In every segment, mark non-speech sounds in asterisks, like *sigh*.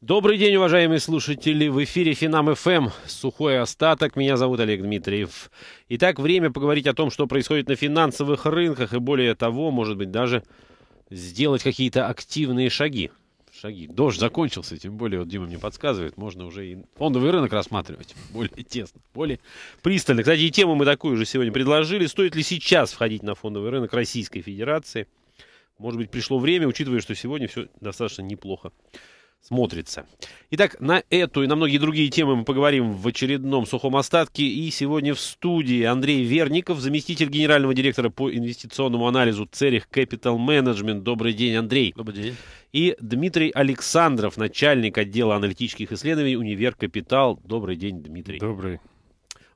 Добрый день, уважаемые слушатели! В эфире Финам ФМ. Сухой остаток. Меня зовут Олег Дмитриев. Итак, время поговорить о том, что происходит на финансовых рынках и более того, может быть, даже сделать какие-то активные шаги. Шаги. Дождь закончился, тем более, вот Дима мне подсказывает, можно уже и фондовый рынок рассматривать *laughs* более тесно, более пристально. Кстати, и тему мы такую же сегодня предложили. Стоит ли сейчас входить на фондовый рынок Российской Федерации? Может быть, пришло время, учитывая, что сегодня все достаточно неплохо смотрится. Итак, на эту и на многие другие темы мы поговорим в очередном сухом остатке. И сегодня в студии Андрей Верников, заместитель генерального директора по инвестиционному анализу Церих Capital Management. Добрый день, Андрей. Добрый день. И Дмитрий Александров, начальник отдела аналитических исследований Универ Капитал. Добрый день, Дмитрий. Добрый.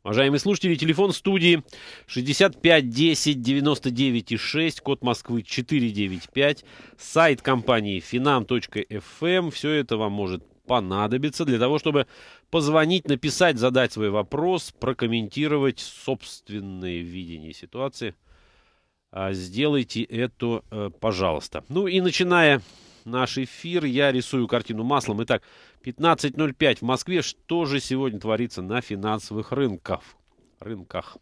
Уважаемые слушатели, телефон студии 65 10 99 6, код Москвы 495, сайт компании finam.fm. Эм. Все это вам может понадобиться для того, чтобы позвонить, написать, задать свой вопрос, прокомментировать собственное видение ситуации. А, сделайте это, э, пожалуйста. Ну и начиная наш эфир, я рисую картину маслом. Итак, 15.05 в Москве. Что же сегодня творится на финансовых рынках? Рынках.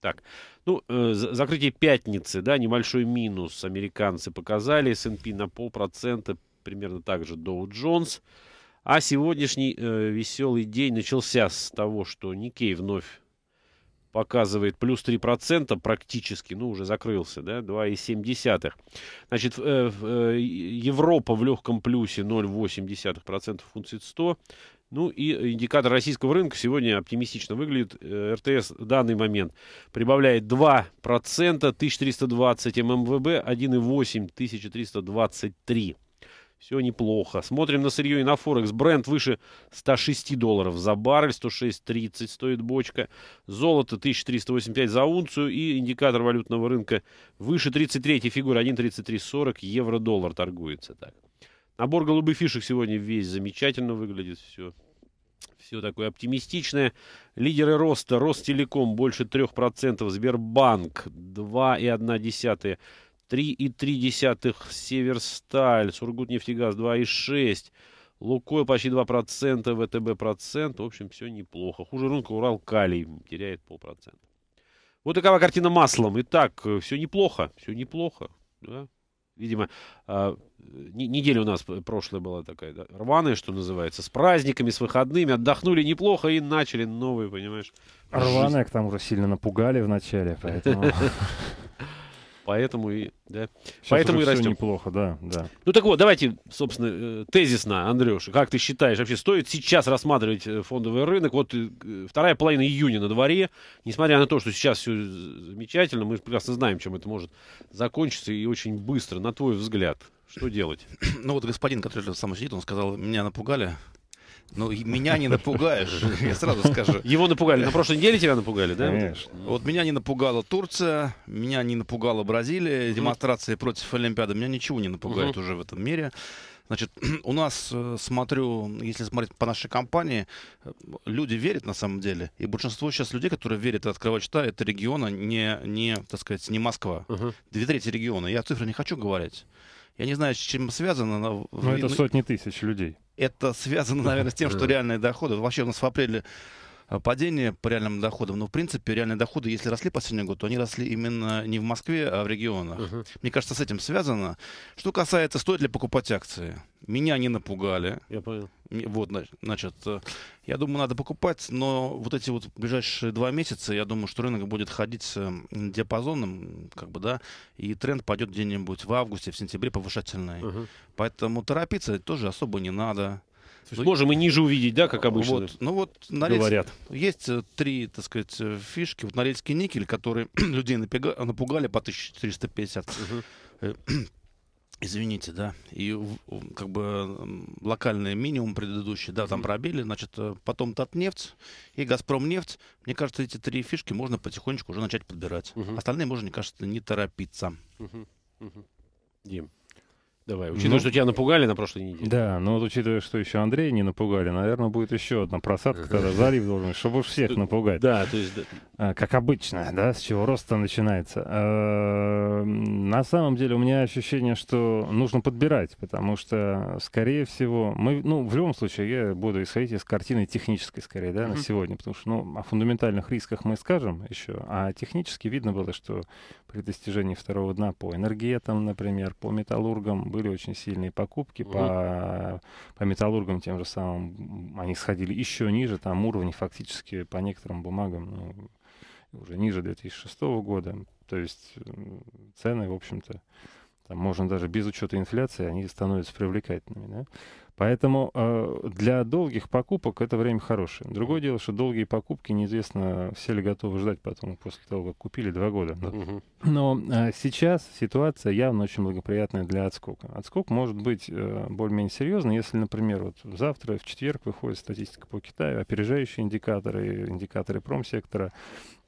Так, ну, э, закрытие пятницы, да, небольшой минус американцы показали. S&P на полпроцента, примерно так же Dow Jones. А сегодняшний э, веселый день начался с того, что Никей вновь показывает плюс 3% практически, ну, уже закрылся, да, 2,7. Значит, э, э, Европа в легком плюсе 0,8% функцит 100. Ну и индикатор российского рынка сегодня оптимистично выглядит. Э, РТС в данный момент прибавляет 2%, 1320 ММВБ, 1,8, 1323. Все неплохо. Смотрим на сырье и на Форекс. Бренд выше 106 долларов за баррель, 106.30 стоит бочка. Золото 1385 за унцию и индикатор валютного рынка выше 33 фигуры, 1.3340 евро-доллар торгуется так. Набор голубых фишек сегодня весь замечательно выглядит, все. Все такое оптимистичное. Лидеры роста. Ростелеком больше 3%. Сбербанк 2,1%. 3,3, Северсталь, Сургутнефтегаз 2,6, Лукойл почти 2%, ВТБ процент. В общем, все неплохо. Хуже рынка Урал Калий теряет полпроцента. Вот такова картина маслом. Итак, все неплохо, все неплохо. Да? Видимо, а, неделя у нас прошлая была такая да, рваная, что называется, с праздниками, с выходными, отдохнули неплохо и начали новые, понимаешь. Рваная, к тому же, сильно напугали в начале, поэтому... *laughs* Поэтому и, да, Сейчас поэтому и растем. неплохо, да, да. Ну так вот, давайте, собственно, э, тезисно, Андрюш, как ты считаешь, вообще стоит сейчас рассматривать э, фондовый рынок? Вот э, вторая половина июня на дворе, несмотря на то, что сейчас все замечательно, мы прекрасно знаем, чем это может закончиться и очень быстро. На твой взгляд, что делать? *coughs* Ну вот господин, который сам сидит, он сказал, меня напугали, ну, меня не напугаешь, *laughs* я сразу скажу. Его напугали. На прошлой неделе тебя напугали, да? Конечно. Вот меня не напугала Турция, меня не напугала Бразилия, демонстрации против Олимпиады. Меня ничего не напугает уже в этом мире. Значит, *clears throat* у нас, э, смотрю, если смотреть по нашей компании, э, люди верят на самом деле. И большинство сейчас людей, которые верят и открывают счета, это региона, не, не, так сказать, не Москва. Угу. Две трети региона. Я цифры не хочу говорить. Я не знаю, с чем связано. Но... но ну, это ну, сотни тысяч людей. Это связано, *laughs* наверное, с тем, что реальные доходы. Вообще у нас в апреле Э, падение по реальным доходам. Но, ну, в принципе, реальные доходы, если росли последний год, то они росли именно не в Москве, а в регионах. Угу. Мне кажется, с этим связано. Что касается, стоит ли покупать акции. Меня не напугали. Я понял. Вот, значит, э, я думаю, надо покупать, но вот эти вот ближайшие два месяца, я думаю, что рынок будет ходить э, диапазоном, как бы, да, и тренд пойдет где-нибудь в августе, в сентябре повышательный. Угу. Поэтому торопиться тоже особо не надо. Ну, есть, ну, можем и ниже увидеть, да, как обычно вот, ну, вот, Норильск, говорят. Есть э, три, так сказать, э, фишки. Вот Норильский никель, который *clears throat* людей напугали, напугали по 1450. Э, *clears throat* извините, да. И как бы локальный минимум предыдущий, да, там пробили, значит, потом Татнефть и Газпромнефть. Мне кажется, эти три фишки можно потихонечку уже начать подбирать. Угу. Остальные можно, мне кажется, не торопиться. Угу. Угу. Дим. Давай, ну. учитывая, ну, что тебя напугали на прошлой неделе. Да, но ну вот учитывая, что еще Андрея не напугали, наверное, будет еще одна просадка, когда *laughs* залив должен, чтобы всех напугать. Да, то есть... Да. А, как обычно, да, с чего рост-то начинается. А, на самом деле у меня ощущение, что нужно подбирать, потому что, скорее всего, мы, ну, в любом случае, я буду исходить из картины технической, скорее, да, на сегодня, потому что, ну, о фундаментальных рисках мы скажем еще, а технически видно было, что при достижении второго дна по энергетам, например, по металлургам были очень сильные покупки, по, по металлургам тем же самым они сходили еще ниже, там уровни фактически по некоторым бумагам ну, уже ниже 2006 года, то есть цены, в общем-то, там можно даже без учета инфляции, они становятся привлекательными. Да? Поэтому э, для долгих покупок это время хорошее. Другое дело, что долгие покупки неизвестно, все ли готовы ждать потом, после того, как купили два года. Да? Угу. Но э, сейчас ситуация явно очень благоприятная для отскока. Отскок может быть э, более-менее серьезный, если, например, вот завтра в четверг выходит статистика по Китаю, опережающие индикаторы, индикаторы промсектора,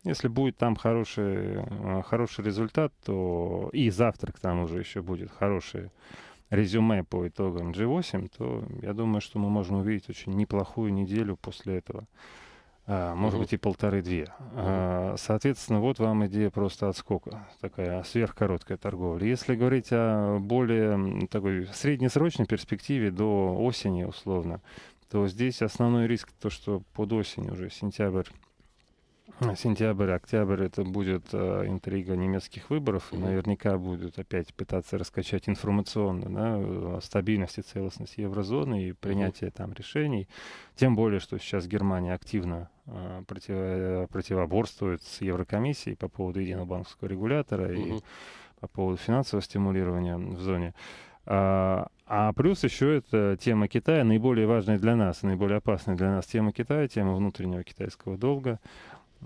если будет там хороший, э, хороший результат, то и завтра к тому же еще будет хорошее резюме по итогам G8, то я думаю, что мы можем увидеть очень неплохую неделю после этого. А, может mm-hmm. быть и полторы-две. Mm-hmm. Соответственно, вот вам идея просто отскока, такая сверхкороткая торговля. Если говорить о более такой среднесрочной перспективе до осени условно, то здесь основной риск то, что под осень уже сентябрь, Сентябрь, октябрь это будет э, интрига немецких выборов. И наверняка будут опять пытаться раскачать информационно да, стабильность и целостность еврозоны и принятие там решений. Тем более, что сейчас Германия активно э, против, э, противоборствует с Еврокомиссией по поводу единого банковского регулятора uh-huh. и по поводу финансового стимулирования в зоне. А, а плюс еще это тема Китая, наиболее важная для нас, наиболее опасная для нас тема Китая, тема внутреннего китайского долга.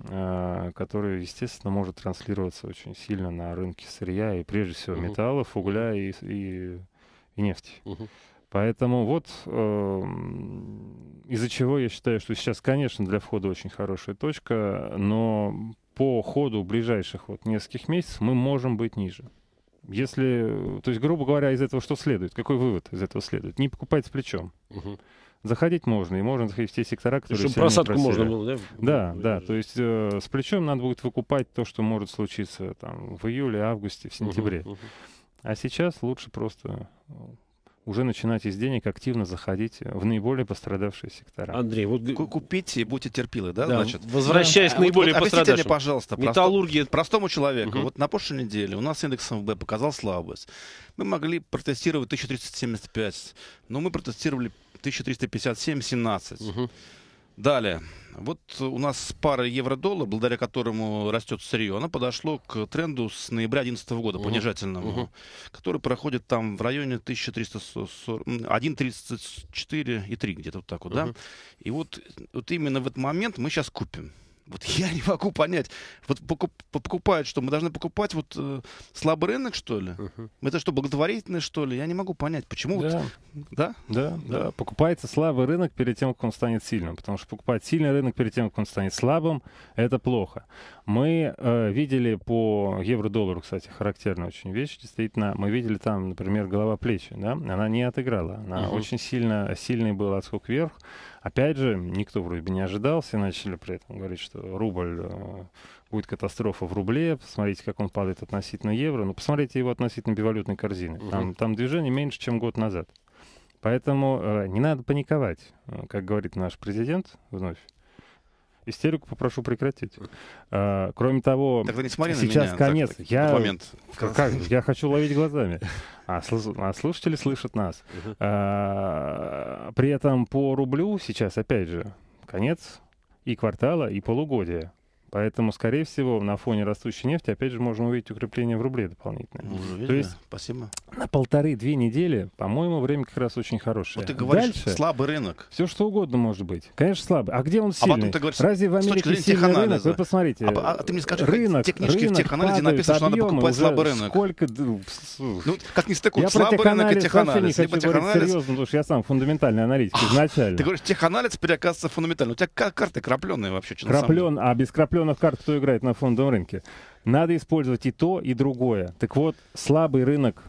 Э, который, естественно, может транслироваться очень сильно на рынке сырья и прежде всего угу. металлов, угля и, и, и нефти. Угу. Поэтому вот э, из-за чего я считаю, что сейчас, конечно, для входа очень хорошая точка, но по ходу ближайших вот нескольких месяцев мы можем быть ниже. Если, то есть, грубо говоря, из этого что следует? Какой вывод из этого следует? Не покупать с плечом. Угу заходить можно, и можно заходить в те сектора, которые Чтобы просадку можно было, да? Да, да, да. то есть э, с плечом надо будет выкупать то, что может случиться там в июле, августе, в сентябре. Uh-huh, uh-huh. А сейчас лучше просто уже начинать из денег активно заходить в наиболее пострадавшие сектора. Андрей, вот купите и будьте терпилы, да, да значит. Возвращаясь да. к наиболее вот, вот, пострадавшим. мне, пожалуйста, металлургия простому человеку. Угу. Вот на прошлой неделе у нас индекс МВБ показал слабость. Мы могли протестировать 1375, но мы протестировали 1357-17. Угу. Далее. Вот у нас пара евро-доллар, благодаря которому растет сырье, она подошло к тренду с ноября 2011 года, угу. понижательному, угу. который проходит там в районе 1.34,3 где-то вот так вот, угу. да. И вот, вот именно в этот момент мы сейчас купим. Вот я не могу понять. Вот покуп, покупают что? Мы должны покупать вот э, слабый рынок, что ли? Угу. Это что, благотворительное, что ли? Я не могу понять, почему. Да. Вот, да? Да, да, да. Покупается слабый рынок перед тем, как он станет сильным. Потому что покупать сильный рынок перед тем, как он станет слабым, это плохо. Мы э, видели по евро-доллару, кстати, характерная очень вещь. Действительно, мы видели там, например, голова плечи. Да? Она не отыграла. Она угу. очень сильно, сильный был отскок вверх Опять же, никто вроде бы, не ожидал, все начали при этом говорить, что рубль э, будет катастрофа в рубле, посмотрите, как он падает относительно евро, но ну, посмотрите его относительно бивалютной корзины. Угу. Там, там движение меньше, чем год назад. Поэтому э, не надо паниковать, э, как говорит наш президент вновь истерику попрошу прекратить. А, кроме того, так, не сейчас меня, конец. Так, так, я, момент. Как, я хочу ловить глазами. А, слуш, а слушатели слышат нас. А, при этом по рублю сейчас, опять же, конец и квартала, и полугодия. Поэтому, скорее всего, на фоне растущей нефти, опять же, можно увидеть укрепление в рубле дополнительное. Уже видели. То есть Спасибо. на полторы-две недели, по-моему, время как раз очень хорошее. Вот ты говоришь, Дальше, слабый рынок. Все что угодно может быть. Конечно, слабый. А где он сильный? А потом ты говоришь, Разве в Америке сильный рынок? Вы посмотрите. А, а ты мне скажи, рынок, технички, рынок в теханализе написано, что надо покупать слабый рынок. Сколько... Ну, как не стыкуют, слабый рынок и теханализ. Я не хочу теханализ... серьезно, потому что я сам фундаментальный аналитик *laughs* изначально. Ты говоришь, теханализ переоказывается фундаментально. У тебя карты крапленые вообще. Краплен, а без краплен зеленых карт кто играет на фондовом рынке. Надо использовать и то, и другое. Так вот, слабый рынок...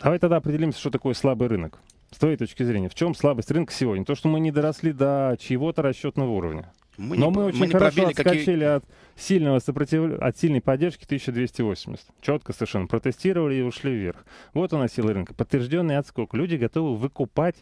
Давай тогда определимся, что такое слабый рынок. С твоей точки зрения, в чем слабость рынка сегодня? То, что мы не доросли до чего-то расчетного уровня. Мы Но не, мы очень мы хорошо отскочили какие... от сильного сопротивления, от сильной поддержки 1280. Четко совершенно. Протестировали и ушли вверх. Вот она сила рынка. Подтвержденный отскок. Люди готовы выкупать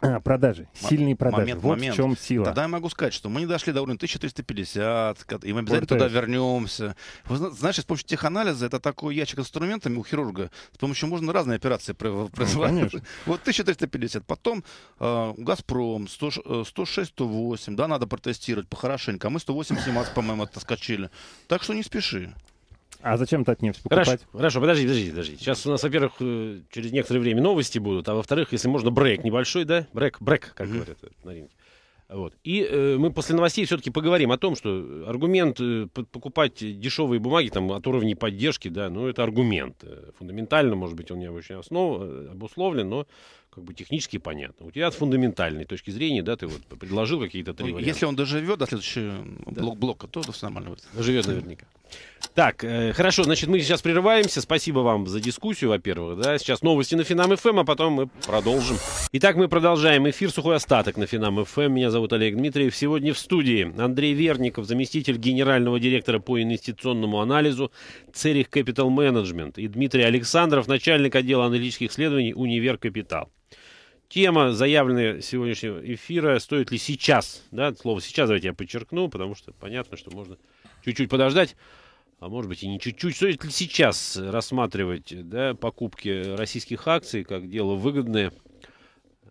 а, продажи. Сильные продажи. Момент, вот момент. в чем сила. Тогда я могу сказать, что мы не дошли до уровня 1350, и мы обязательно Портаешь. туда вернемся. Вы, знаешь, с помощью теханализа это такой ящик инструментами у хирурга. С помощью можно разные операции производить. Ну, конечно. *laughs* вот 1350. Потом а, э, Газпром 106, 108. Да, надо протестировать похорошенько. А мы 108, 17, по-моему, отскочили. Так что не спеши. А зачем Татнефть покупать? Хорошо, хорошо, подожди, подожди, подожди. Сейчас у нас, во-первых, э, через некоторое время новости будут, а во-вторых, если можно, брейк небольшой, да? Брейк, брейк, как mm-hmm. говорят э, на рынке. Вот. И э, мы после новостей все-таки поговорим о том, что аргумент э, покупать дешевые бумаги там, от уровня поддержки, да, ну это аргумент. Э, фундаментально, может быть, он не очень основ, обусловлен, но как бы технически понятно. У тебя от фундаментальной точки зрения, да, ты вот предложил какие-то три ну, Если варианта. он доживет до следующего да. блок блока, то все нормально будет. Доживет наверняка. Так, э, хорошо, значит, мы сейчас прерываемся. Спасибо вам за дискуссию, во-первых. Да? Сейчас новости на Финам ФМ, эм, а потом мы продолжим. Итак, мы продолжаем эфир «Сухой остаток» на Финам ФМ. Эм. Меня зовут Олег Дмитриев. Сегодня в студии Андрей Верников, заместитель генерального директора по инвестиционному анализу Церих Capital Management и Дмитрий Александров, начальник отдела аналитических исследований Универ Капитал. Тема заявленная сегодняшнего эфира «Стоит ли сейчас?» да, Слово «сейчас» давайте я подчеркну, потому что понятно, что можно чуть-чуть подождать а может быть и не чуть-чуть. Стоит ли сейчас рассматривать да, покупки российских акций как дело выгодное, э,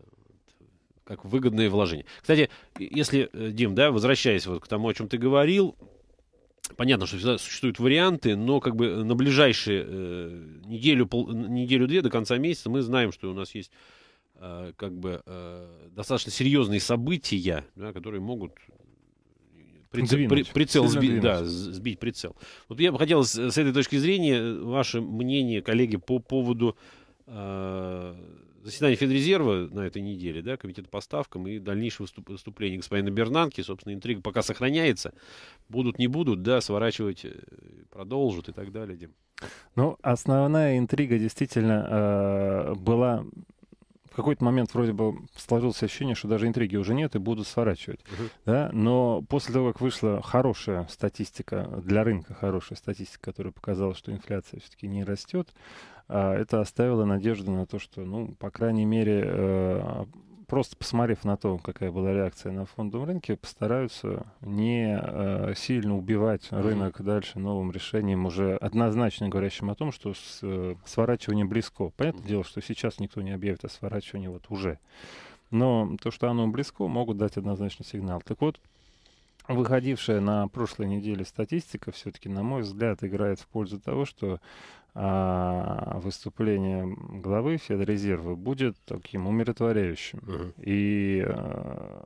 как выгодное вложение? Кстати, если, э, Дим, да, возвращаясь вот к тому, о чем ты говорил, понятно, что всегда существуют варианты, но как бы на ближайшие э, неделю, пол, неделю-две до конца месяца мы знаем, что у нас есть э, как бы э, достаточно серьезные события, да, которые могут прицел, при, прицел сби, да, сбить прицел. Вот я бы хотел с, с этой точки зрения э, ваше мнение, коллеги, по поводу э, заседания Федрезерва на этой неделе, да, комитета по ставкам и дальнейшего выступления господина Бернанки. Собственно, интрига пока сохраняется. Будут, не будут, да, сворачивать, э, продолжат и так далее, Дим. Ну, основная интрига действительно э, была какой-то момент вроде бы сложилось ощущение, что даже интриги уже нет и будут сворачивать. Uh-huh. Да? Но после того, как вышла хорошая статистика, для рынка хорошая статистика, которая показала, что инфляция все-таки не растет, а это оставило надежду на то, что, ну, по крайней мере, э, просто посмотрев на то, какая была реакция на фондовом рынке, постараются не э, сильно убивать рынок дальше новым решением, уже однозначно говорящим о том, что с, э, сворачивание близко. Понятное дело, что сейчас никто не объявит о сворачивании вот уже. Но то, что оно близко, могут дать однозначный сигнал. Так вот, выходившая на прошлой неделе статистика все-таки, на мой взгляд, играет в пользу того, что а, выступление главы Федрезерва будет таким умиротворяющим. Uh-huh. И, а,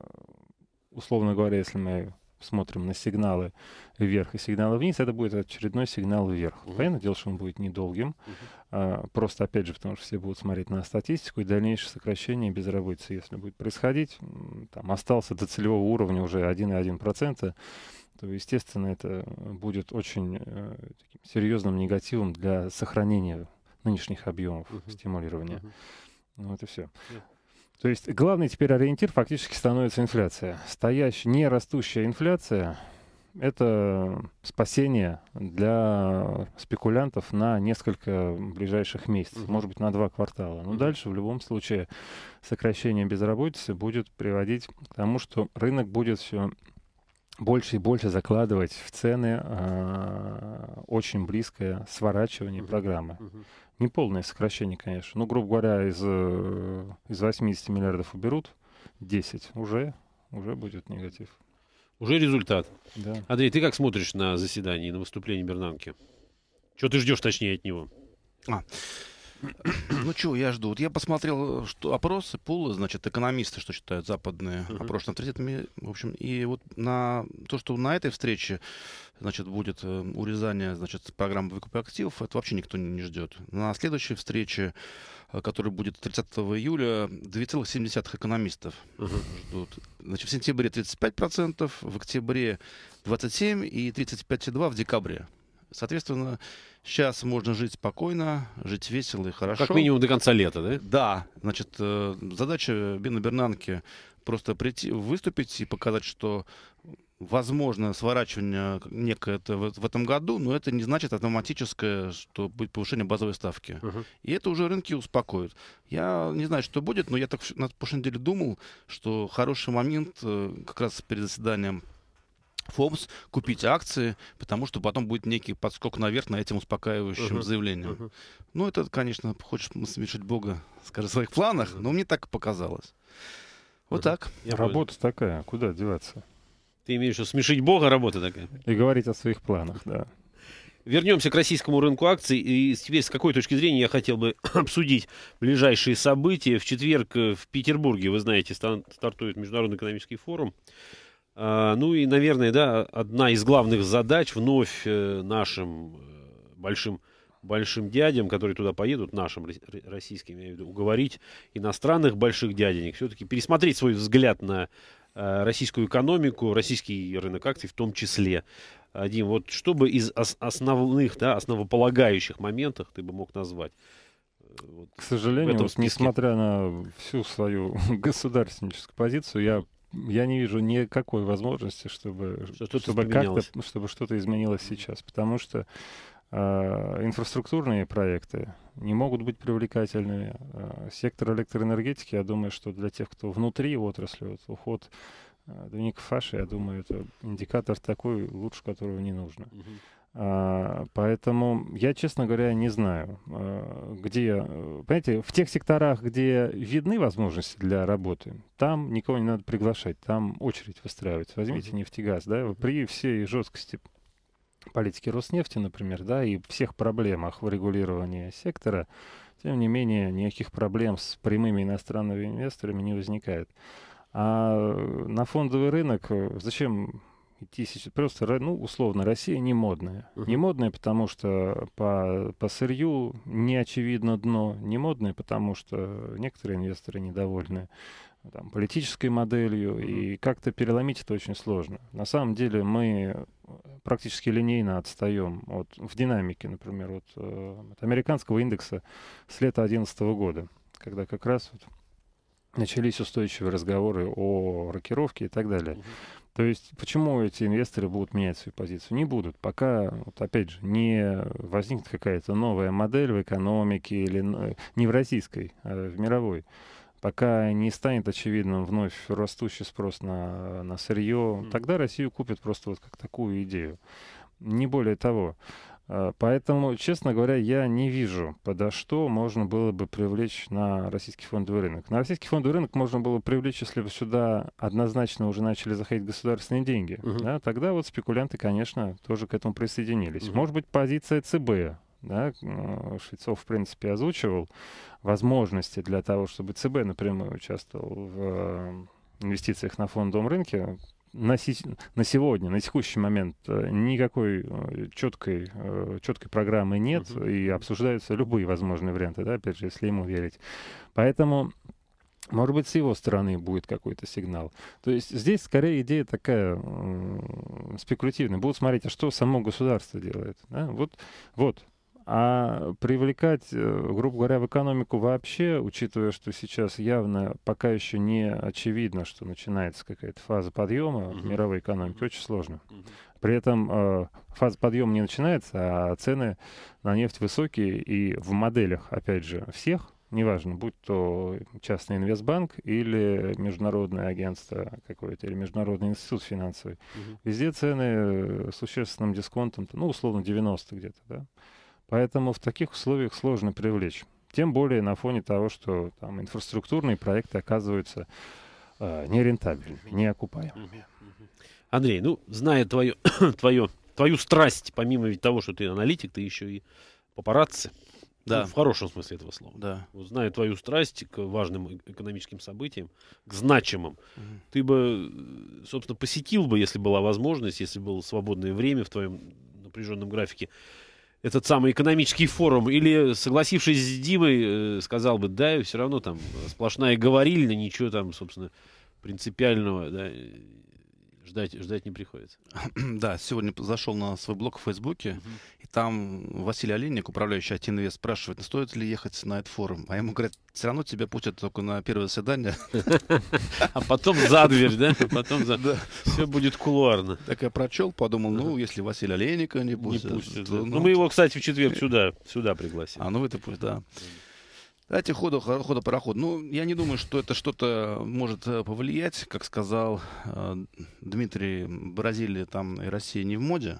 условно говоря, если мы смотрим на сигналы вверх и сигналы вниз, это будет очередной сигнал вверх. Mm-hmm. Понятное дело, что он будет недолгим. mm А, просто, опять же, потому что все будут смотреть на статистику и дальнейшее сокращение безработицы, если будет происходить, там остался до целевого уровня уже 1,1%, то, естественно, это будет очень э, таким серьезным негативом для сохранения нынешних объемов mm стимулирования. mm Ну, это все. Yeah. То есть главный теперь ориентир фактически становится инфляция. Стоящая, не растущая инфляция — это спасение для спекулянтов на несколько ближайших месяцев, может быть, на два квартала. Но дальше в любом случае сокращение безработицы будет приводить к тому, что рынок будет все больше и больше закладывать в цены э, очень близкое сворачивание программы. Не полное сокращение, конечно. Ну, грубо говоря, из, э, из 80 миллиардов уберут 10. Уже, уже будет негатив. Уже результат. Да. Андрей, ты как смотришь на заседание, на выступление Бернанки? Чего ты ждешь, точнее, от него? А. Ну что, я жду. Вот я посмотрел что, опросы Пула, значит, экономисты, что считают западные uh-huh. опрошенные авторитетами, в общем, и вот на то, что на этой встрече, значит, будет э, урезание, значит, программы выкупа активов, это вообще никто не, не ждет. На следующей встрече, э, которая будет 30 июля, 2,7 экономистов uh-huh. ждут. Значит, в сентябре 35%, в октябре 27% и 35,2% в декабре. Соответственно, сейчас можно жить спокойно, жить весело и хорошо. Как минимум до конца лета, да? Да. Значит, э, задача Бина Бернанки просто прийти, выступить и показать, что возможно сворачивание некое в, этом году, но это не значит автоматическое, что будет повышение базовой ставки. Uh-huh. И это уже рынки успокоит. Я не знаю, что будет, но я так на прошлой неделе думал, что хороший момент э, как раз перед заседанием Фобс купить акции, потому что потом будет некий подскок наверх на этим успокаивающим uh-huh. заявлением. Uh-huh. Ну, это, конечно, хочешь смешать Бога, скажи, в своих планах, uh-huh. но мне так показалось. Вот uh-huh. так. Я работа понял. такая, куда деваться? Ты имеешь в виду смешить Бога, работа такая. И говорить о своих планах, да. Вернемся к российскому рынку акций. И теперь с какой точки зрения я хотел бы *clears throat* обсудить ближайшие события. В четверг э, в Петербурге, вы знаете, стартует Международный экономический форум. А, ну и, наверное, да, одна из главных задач вновь э, нашим э, большим большим дядям, которые туда поедут, нашим российским, я имею в виду, уговорить иностранных больших дяденек все-таки пересмотреть свой взгляд на э, российскую экономику, российский рынок акций в том числе. Дим, вот что бы из основных, да, основополагающих моментов ты бы мог назвать? Вот К сожалению, вот, несмотря на всю свою *laughs* государственническую позицию, я я не вижу никакой возможности, чтобы что чтобы как-то чтобы что-то изменилось сейчас, потому что э, инфраструктурные проекты не могут быть привлекательными. Э, а, сектор электроэнергетики, я думаю, что для тех, кто внутри отрасли, вот уход а, Доминика Фаши, я думаю, это индикатор такой, лучше которого не нужно. Uh-huh. А, поэтому я, честно говоря, не знаю, а, где... Понимаете, в тех секторах, где видны возможности для работы, там никого не надо приглашать, там очередь выстраивать. Возьмите нефтегаз, да, при всей жесткости политики Роснефти, например, да, и всех проблемах в регулировании сектора, тем не менее, никаких проблем с прямыми иностранными инвесторами не возникает. А э, на фондовый рынок э, зачем идти сейчас. Просто, ну, условно, Россия не модная. Uh-huh. Не модная, потому что по, по сырью не очевидно дно. Не модная, потому что некоторые инвесторы недовольны там, политической моделью. Uh-huh. И как-то переломить это очень сложно. На самом деле мы практически линейно отстаем от, в динамике, например, от, э, от американского индекса с лета 2011 года, когда как раз вот начались устойчивые разговоры о рокировке и так далее. Uh-huh. То есть почему эти инвесторы будут менять свою позицию? Не будут, пока, вот, опять же, не возникнет какая-то новая модель в экономике или э, не в российской, а в мировой. Пока не станет очевидным вновь растущий спрос на, на сырье, mm. тогда Россию купят просто вот как такую идею. Не более того. Э, поэтому, честно говоря, я не вижу, подо что можно было бы привлечь на российский фондовый рынок. На российский фондовый рынок можно было привлечь, если бы сюда однозначно уже начали заходить государственные деньги. Угу. Да, тогда вот спекулянты, конечно, тоже к этому присоединились. Угу. Может быть, позиция ЦБ. Да, Швецов, в принципе, озвучивал возможности для того, чтобы ЦБ напрямую участвовал в э, инвестициях на фондовом рынке на, си- на сегодня, на текущий момент э, никакой э, четкой, э, четкой программы нет, uh-huh. и обсуждаются любые возможные варианты, да, опять же, если ему верить. Поэтому может быть, с его стороны будет какой-то сигнал. То есть здесь скорее идея такая э, спекулятивная. Будут смотреть, а что само государство делает. Да? Вот, вот а привлекать, э, грубо говоря, в экономику вообще, учитывая, что сейчас явно пока еще не очевидно, что начинается какая-то фаза подъема uh-huh. в мировой экономике, очень сложно. Uh-huh. При этом э, фаза подъема не начинается, а цены на нефть высокие, и в моделях, опять же, всех, неважно, будь то частный инвестбанк или международное агентство какое-то, или международный институт финансовый, uh-huh. везде цены с э, существенным дисконтом, ну, условно, 90 где-то, да, Поэтому в таких условиях сложно привлечь. Тем более на фоне того, что там инфраструктурные проекты оказываются э, нерентабельными, неокупаемыми. Андрей, ну, зная твою, *coughs* твою, твою страсть, помимо того, что ты аналитик, ты еще и папарацци. Да. Ну, в хорошем смысле этого слова. Да. Вот, зная твою страсть к важным э, экономическим событиям, к значимым, угу. ты бы, э, собственно, посетил бы, если была возможность, если было свободное время в твоем напряженном графике, этот самый экономический форум, или, согласившись с Димой, э, сказал бы, да, все равно там сплошная говорильня, ничего там, собственно, принципиального да, Ждать, ждать не приходится. *clears throat* да, сегодня зашел на свой блог в Фейсбуке, угу. и там Василий Олейник, управляющий от Инвест, спрашивает, стоит ли ехать на этот форум. А ему говорят, все равно тебя пустят только на первое свидание. *laughs* а потом за дверь, да? *laughs* Потом за... Все будет кулуарно. Так я прочел, подумал, ну, если Василий Олейника не пустят... ну, ну, мы его, кстати, в четверг сюда, сюда пригласим. А ну это пусть, да. Давайте ходу, ходу пароход. Ну, я не думаю, что это что-то может э, повлиять. Как сказал э, Дмитрий, Бразилия там и Россия не в моде.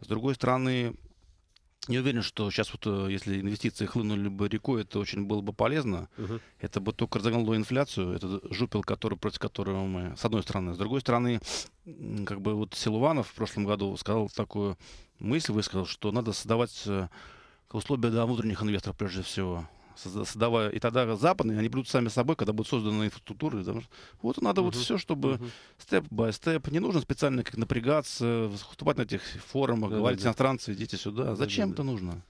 С другой стороны, не уверен, что сейчас вот, э, если инвестиции хлынули бы рекой, это очень было бы полезно. Uh-huh. Это бы только разогнало инфляцию. Это жупел, который, против которого мы, с одной стороны. С другой стороны, как бы вот Силуанов в прошлом году сказал такую мысль, высказал, что надо создавать э, условия для внутренних инвесторов прежде всего создавая, и тогда западные, они будут сами собой, когда будут созданы инфраструктуры. Вот надо uh-huh. вот все, чтобы степ-бай-степ. Степ. Не нужно специально как напрягаться, выступать на этих форумах, да, говорить да, да. иностранцы, идите сюда. Да, Зачем да, это нужно?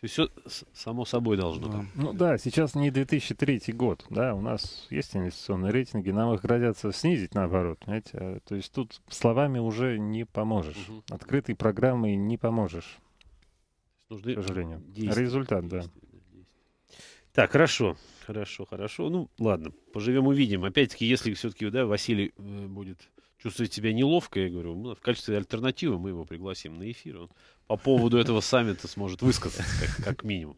То есть все само собой должно. Да. Ну да, сейчас не 2003 год, да, у нас есть инвестиционные рейтинги, нам их грозятся снизить наоборот, понимаете? А, то есть тут словами уже не поможешь, угу. открытой программой не поможешь нужны... К сожалению. Действия, Результат, действия, да. Действия. Так, хорошо, хорошо, хорошо. Ну, ладно, поживем, увидим. Опять-таки, если все-таки, да, Василий э, будет чувствовать себя неловко, я говорю, ну, в качестве альтернативы мы его пригласим на эфир. Он по поводу этого саммита сможет высказаться, как, как минимум.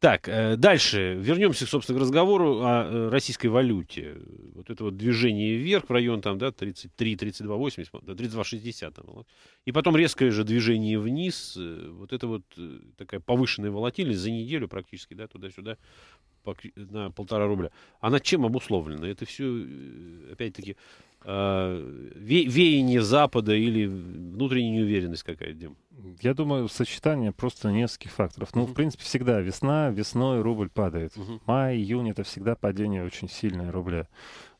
Так, э, дальше вернемся, собственно, к разговору о э, российской валюте. Вот это вот движение вверх в район там, да, 33, 32, 80, 32, 60. Там, И потом резкое же движение вниз. Э, вот это вот такая повышенная волатильность за неделю практически, да, туда-сюда на полтора рубля. Она чем обусловлена? Это все, опять-таки, э, ве веяние Запада или внутренняя неуверенность какая-то, Дим? Я думаю, сочетание просто нескольких факторов. Ну, в принципе, всегда весна, весной рубль падает. Май, июнь — это всегда падение очень сильное рубля.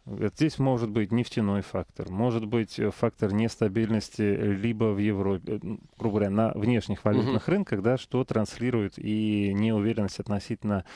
Здесь может быть нефтяной фактор, может быть э, фактор нестабильности либо в Европе, э, грубо говоря, на внешних валютных mm-hmm. рынках, да, что транслирует и неуверенность относительно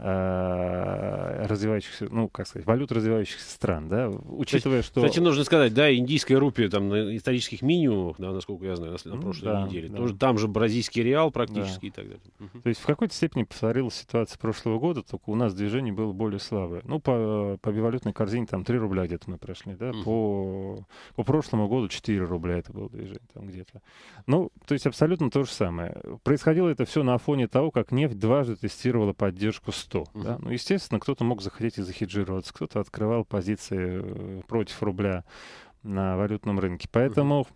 Э, развивающихся, ну, как сказать, валют развивающихся стран, да, учитывая, кстати, что... Кстати, нужно сказать, да, индийская рупия там на исторических минимумах, да, насколько я знаю, на, на ну прошлой да, неделе, да. Тоже, там же бразильский реал практически да. и так далее. Угу. То есть в какой-то степени повторилась ситуация прошлого года, только у нас движение было более слабое. Ну, по, по бивалютной корзине там 3 рубля где-то мы прошли, да, угу. по, по прошлому году 4 рубля это было движение там где-то. Ну, то есть абсолютно то же самое. Происходило это все на фоне того, как нефть дважды тестировала поддержку что. Угу. Да? Ну, естественно, кто-то мог захотеть и захеджироваться, кто-то открывал позиции э, против рубля на валютном рынке. Поэтому угу.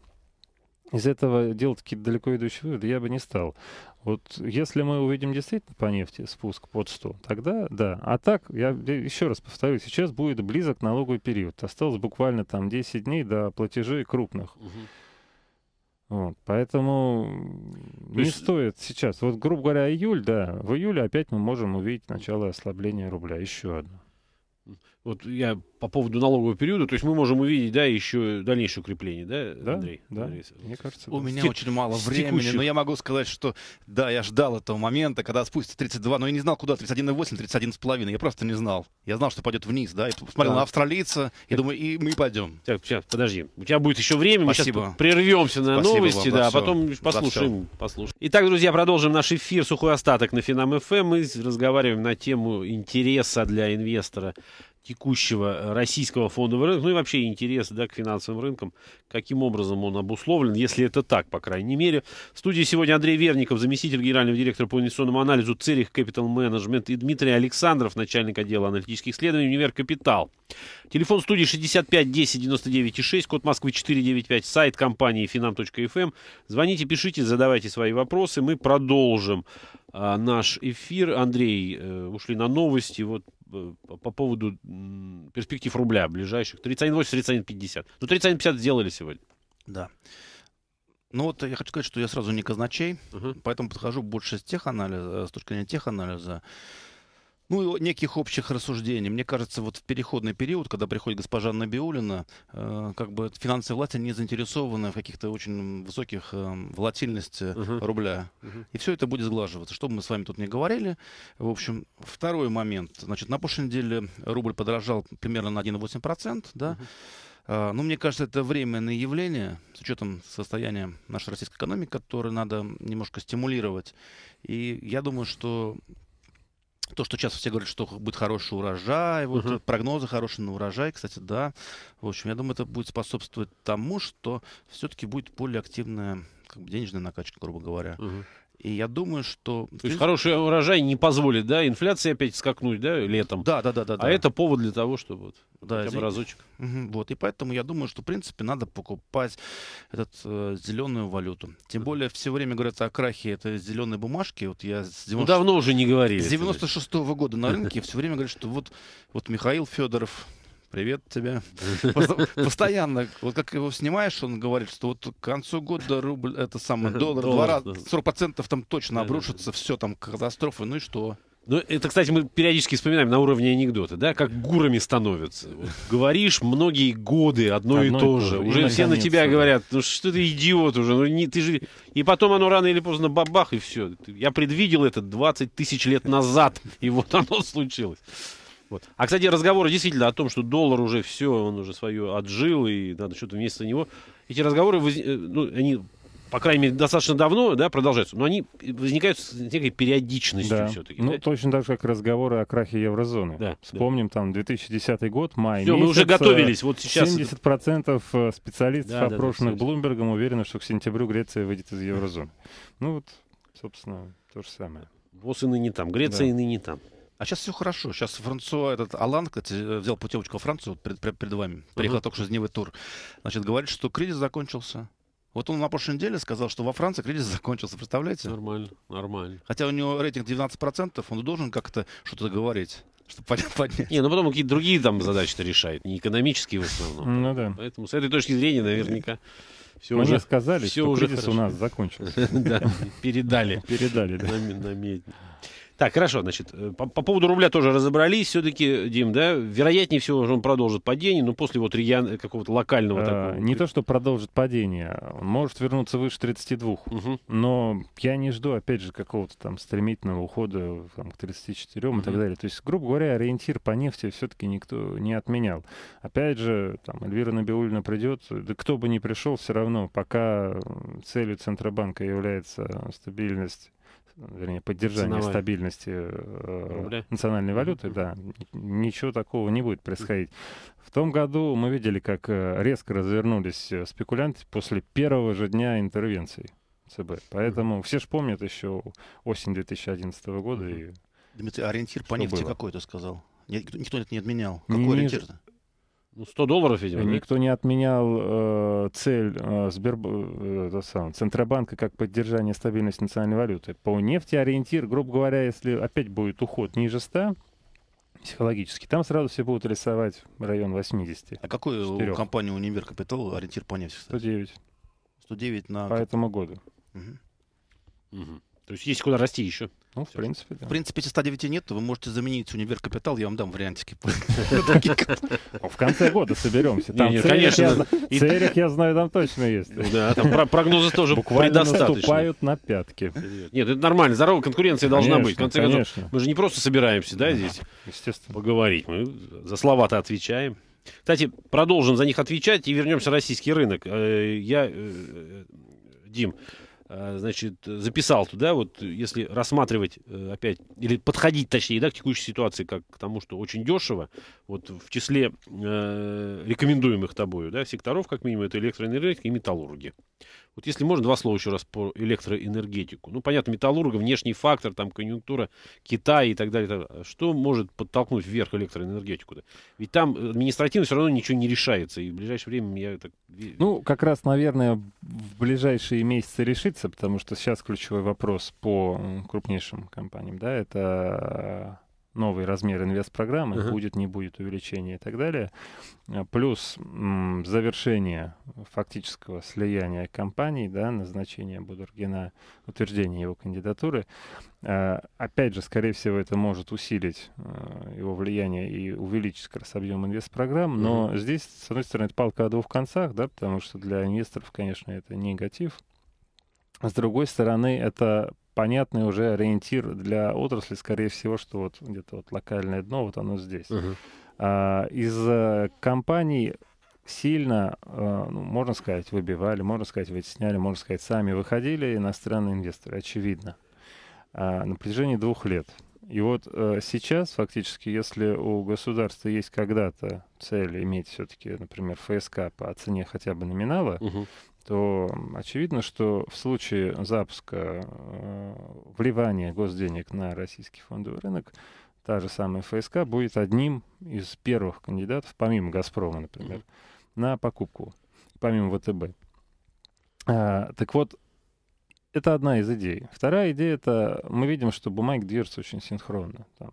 из этого делать какие-то далеко идущие выводы я бы не стал. Вот если мы увидим действительно по нефти спуск под 100, тогда да. А так, я еще раз повторю, сейчас будет близок налоговый период. Осталось буквально там 10 дней до платежей крупных. Угу. Вот, поэтому То не есть... стоит сейчас. Вот, грубо говоря, июль, да, в июле опять мы можем увидеть начало ослабления рубля, еще одно вот я по поводу налогового периода, то есть мы можем увидеть, да, еще дальнейшее укрепление, да, да Андрей? Да, Андрей, мне кажется. У да. меня Стек... очень мало времени, текущих... но я могу сказать, что, да, я ждал этого момента, когда спустится 32, но я не знал, куда 31,8, 31,5, я просто не знал. Я знал, что пойдет вниз, да, и посмотрел да. на австралийца, и думаю, и мы пойдем. Так, сейчас, подожди, у тебя будет еще время, Спасибо. мы сейчас прервемся на Спасибо новости, вам да, а потом послушаем, послушаем. Итак, друзья, продолжим наш эфир «Сухой остаток» на Финам-ФМ, эм. мы разговариваем на тему интереса для инвестора текущего э, российского фондового рынка, ну и вообще интерес да, к финансовым рынкам, каким образом он обусловлен, если это так, по крайней мере. В студии сегодня Андрей Верников, заместитель генерального директора по инвестиционному анализу Церих Capital Management и Дмитрий Александров, начальник отдела аналитических исследований Универ Капитал. Телефон студии 65 10 99 6, код Москвы 495, сайт компании finam.fm. Эм. Звоните, пишите, задавайте свои вопросы, мы продолжим а, наш эфир. Андрей, э, ушли на новости. Вот Э, по поводу перспектив рубля ближайших. 31,8, 31,50. Ну, 31,50 сделали сегодня. Да. Ну вот я хочу сказать, что я сразу не казначей, uh-huh. поэтому подхожу больше с, анализа э, с точки зрения тех анализа ну, и неких общих рассуждений. Мне кажется, вот в переходный период, когда приходит госпожа Набиулина, э, как бы финансовые власти не заинтересованы в каких-то очень высоких э, волатильности uh-huh. рубля. Uh-huh. И все это будет сглаживаться. Что бы мы с вами тут не говорили. В общем, второй момент. Значит, на прошлой неделе рубль подорожал примерно на 1,8%. Да? Uh-huh. ну, мне кажется, это временное явление с учетом состояния нашей российской экономики, которое надо немножко стимулировать. И я думаю, что то, что часто все говорят, что будет хороший урожай, вот uh-huh. прогнозы хорошие на урожай, кстати, да. В общем, я думаю, это будет способствовать тому, что все-таки будет более активная как бы, денежная накачка, грубо говоря. Uh-huh. И я думаю, что... То есть хороший урожай не позволит, да, инфляции опять скакнуть, да, летом. Да, да, да, да. А да. это повод для того, чтобы вот, да, хотя бы извините. разочек. Угу, вот, и поэтому я думаю, что, в принципе, надо покупать этот э, зеленую валюту. Тем более, все время говорят о крахе этой зеленой бумажки. Вот я с 90... ну, давно уже не говорили. С 96 -го года на рынке все время говорят, что вот, вот Михаил Федоров, Привет тебе. *laughs* Постоянно, вот как его снимаешь, он говорит, что вот к концу года рубль, это самый *laughs* доллар, два раза, 40% там точно обрушится, все там катастрофы, ну и что? Ну, это, кстати, мы периодически вспоминаем на уровне анекдота, да, как гурами становятся. Вот, говоришь многие годы одно, одно и, то и то же. Уже и все на тебя да. говорят, ну что ты идиот уже, ну не, ты же... И потом оно рано или поздно бабах, и все. Я предвидел это 20 тысяч лет назад, и вот оно случилось. Вот. А, кстати, разговоры действительно о том, что доллар уже все, он уже свое отжил, и надо что-то вместо него. Эти разговоры, э, ну, они, по крайней мере, достаточно давно да, продолжаются, но они возникают с некой периодичностью да. все-таки. Ну, да? точно так же, как разговоры о крахе еврозоны. Да, Вспомним, да. там, 2010 год, май все, месяц. мы уже э, готовились, вот сейчас. 70% э, специалистов, да, опрошенных да, да, Блумбергом, уверены, что к сентябрю Греция выйдет из еврозоны. Ну, вот, собственно, то же самое. ВОЗ и ныне там, Греция да. и ныне там. А сейчас все хорошо. Сейчас Франсуа, этот Алан, кстати, э, взял путевочку во Францию вот перед, перед вами. Приехал uh-huh. только что с Невы тур. Значит, говорит, что кризис закончился. Вот он на прошлой неделе сказал, что во Франции кризис *laughs* закончился, представляете? Нормально, нормально. Хотя у него рейтинг 19%, он должен как-то что-то говорить, чтобы поднять. *laughs* Не, ну потом какие-то другие там задачи-то решает, не экономические в основном. Ну да. Поэтому с этой точки зрения наверняка все Мне уже сказали, все что уже кризис хорошо. у нас закончился. *laughs* передали. Передали, да. Так, хорошо, значит, э, по, по поводу рубля тоже разобрались. Все-таки, Дим, да, вероятнее всего он продолжит падение, но ну, после вот регион какого-то локального а, такого. Не то, что продолжит падение, он может вернуться выше 32. Угу. Но я не жду, опять же, какого-то там стремительного ухода там, к 34 угу. и так далее. То есть, грубо говоря, ориентир по нефти все-таки никто не отменял. Опять же, там, Эльвира Набиулина придет, да кто бы ни пришел, все равно, пока целью Центробанка является стабильность вернее, поддержание Ценовой. стабильности э, национальной валюты, да, ничего такого не будет происходить. В том году мы видели, как э, резко развернулись э, спекулянты после первого же дня интервенции ЦБ. Поэтому все же помнят еще осень 2011 года. И Дмитрий, ориентир Что по нефти какой-то сказал? Никто это не отменял. Какой Ниже, ориентир? -то? Ну, 100 долларов, видимо. Никто не отменял э, цель э, Сбер... э, сам, Центробанка как поддержание стабильности национальной валюты. По нефти ориентир, грубо говоря, если опять будет уход ниже 100, психологически. Там сразу все будут рисовать район 80. А какой 4. у компании «Универ Капитал» ориентир по нефти, кстати? 109. 109 на... По этому году. Угу. Угу. То есть есть куда расти еще. Ну, в Все принципе, да. В принципе, если 109 нет, то вы можете заменить универ капитал, я вам дам вариантики. *laughs* А в конце года соберемся. Там конечно. Церик, я знаю, там точно есть. Ну да, там прогнозы тоже предостаточно. наступают на пятки. Нет, это нормально. Здоровая конкуренция должна быть. В конце концов, мы же не просто собираемся, да, здесь естественно. поговорить. Мы за слова-то отвечаем. Кстати, продолжим за них отвечать и вернемся в российский рынок. Э, я, э, Дим, Э, значит, записал туда, вот э, если рассматривать э, опять, или подходить точнее, да, к текущей ситуации, как к тому, что очень дешево, вот в числе э, рекомендуемых тобою, да, секторов, как минимум, это электроэнергетика и металлурги. Вот если можно, два слова еще раз по электроэнергетику. Ну, понятно, металлурга, внешний фактор, там, конъюнктура Китая и так далее. так далее. Что может подтолкнуть вверх электроэнергетику? -то? Ведь там административно все равно ничего не решается. И в ближайшее время я так... Ну, как раз, наверное, в ближайшие месяцы решится, потому что сейчас ключевой вопрос по крупнейшим компаниям, да, это новый размер инвест-программы, uh-huh. будет, не будет увеличения и так далее. А, плюс м, завершение фактического слияния компаний, да, назначение Будургина, утверждение его кандидатуры. А, опять же, скорее всего, это может усилить а, его влияние и увеличить как раз объем инвест-программ, но uh-huh. здесь, с одной стороны, это палка о двух концах, да, потому что для инвесторов, конечно, это негатив. С другой стороны, это понятный уже ориентир для отрасли, скорее всего, что вот где-то вот локальное дно, вот оно здесь. Uh-huh. А, из э, компаний сильно, э, ну, можно сказать, выбивали, можно сказать, вытесняли, можно сказать, сами выходили иностранные инвесторы, очевидно, а, на протяжении двух лет. И вот э, сейчас, фактически, если у государства есть когда-то цель иметь все-таки, например, ФСК по цене хотя бы номинала, угу то очевидно, что в случае запуска э, вливания госденег на российский фондовый рынок, та же самая ФСК будет одним из первых кандидатов, помимо «Газпрома», например, на покупку, помимо ВТБ. А, так вот, это одна из идей. Вторая идея — это мы видим, что бумаги движутся очень синхронно. Там.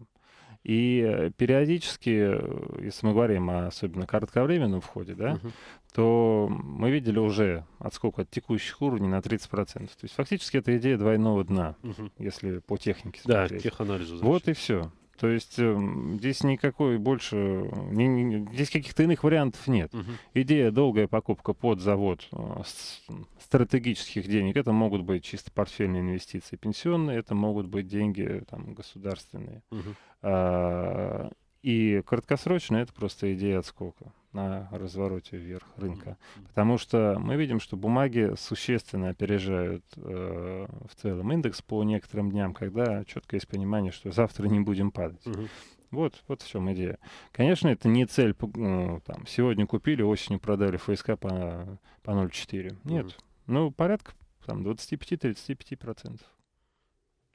И э, периодически, э, если мы говорим о особенно кратковременном входе, да, uh-huh то мы видели уже отскок от текущих уровней на 30%. То есть фактически это идея двойного дна, угу. если по технике смотреть. Да, теханализу. Значит. Вот и все. То есть э, здесь никакой больше, ни, ни, здесь каких-то иных вариантов нет. Угу. Идея долгая покупка под завод э, с, стратегических денег, это могут быть чисто портфельные инвестиции пенсионные, это могут быть деньги там, государственные. Угу. И краткосрочно это просто идея отскока на развороте вверх рынка. Потому что мы видим, что бумаги существенно опережают э, в целом индекс по некоторым дням, когда четко есть понимание, что завтра не будем падать. Угу. Вот, вот в чем идея. Конечно, это не цель, ну, там, сегодня купили, осенью продали ФСК по, по 0,4. Нет, угу. ну, порядка там 25-35%.